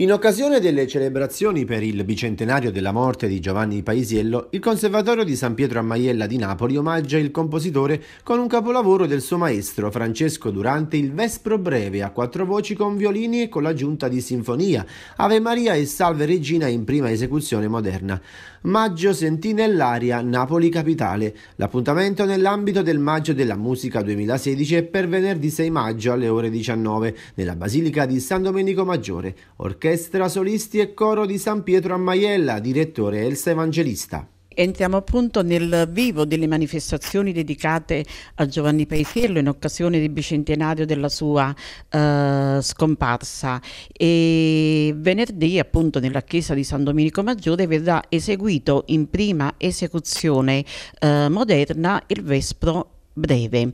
In occasione delle celebrazioni per il bicentenario della morte di Giovanni Paisiello, il Conservatorio di San Pietro a Maiella di Napoli omaggia il compositore con un capolavoro del suo maestro Francesco Durante, il Vespro breve a quattro voci con violini e con l'aggiunta di sinfonia, Ave Maria e Salve Regina in prima esecuzione moderna. Maggio sentì nell'aria Napoli capitale. L'appuntamento nell'ambito del Maggio della Musica 2016 è per venerdì 6 maggio alle ore 19 nella Basilica di San Domenico Maggiore. Orchestra Orchestra Solisti e Coro di San Pietro a Maiella, direttore Elsa Evangelista. Entriamo appunto nel vivo delle manifestazioni dedicate a Giovanni Paisiello in occasione del bicentenario della sua eh, scomparsa e venerdì appunto nella chiesa di San Domenico Maggiore verrà eseguito in prima esecuzione eh, moderna il Vespro breve.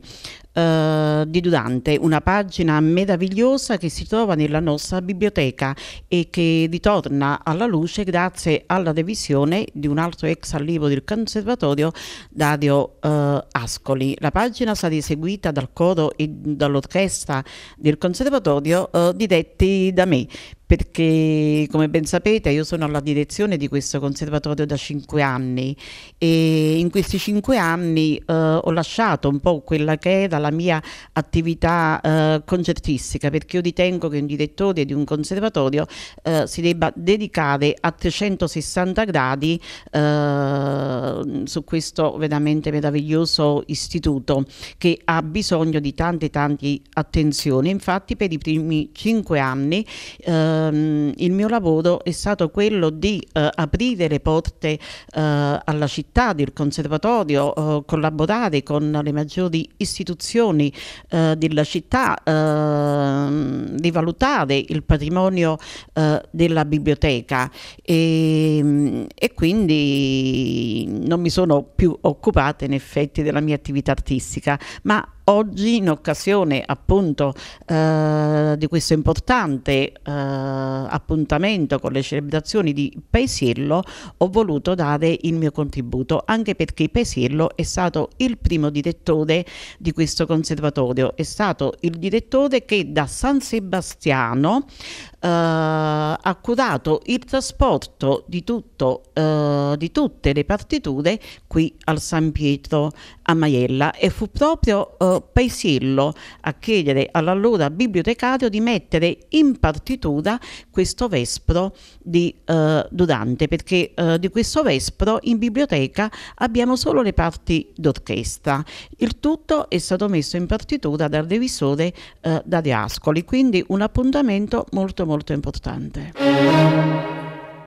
Eh, di Dudante, una pagina meravigliosa che si trova nella nostra biblioteca e che ritorna alla luce grazie alla revisione di un altro ex allievo del conservatorio, Dario eh, Ascoli. La pagina sarà eseguita dal coro e dall'orchestra del conservatorio eh, diretti da me perché come ben sapete io sono alla direzione di questo conservatorio da cinque anni e in questi cinque anni eh, ho lasciato un po' quella che era la alla mia attività eh, concertistica perché io ritengo che un direttore di un conservatorio eh, si debba dedicare a 360 gradi eh, su questo veramente meraviglioso istituto che ha bisogno di tante tante attenzioni. Infatti per i primi cinque anni ehm, il mio lavoro è stato quello di eh, aprire le porte eh, alla città del conservatorio, eh, collaborare con le maggiori istituzioni associazioni eh, della città eh, di valutare il patrimonio eh, della biblioteca e, ehm, e, quindi non mi sono più occupata in effetti della mia attività artistica ma Oggi, in occasione appunto eh, di questo importante eh, appuntamento con le celebrazioni di Paesiello, ho voluto dare il mio contributo, anche perché Paesiello è stato il primo direttore di questo conservatorio, è stato il direttore che da San Sebastiano eh, ha curato il trasporto di, tutto, eh, di tutte le partiture qui al San Pietro a Maiella e fu proprio eh, Paisillo a chiedere all'allora bibliotecario di mettere in partitura questo vespro di eh, Durante perché eh, di questo vespro in biblioteca abbiamo solo le parti d'orchestra. Il tutto è stato messo in partitura dal revisore eh, Dario Ascoli, quindi un appuntamento molto molto importante.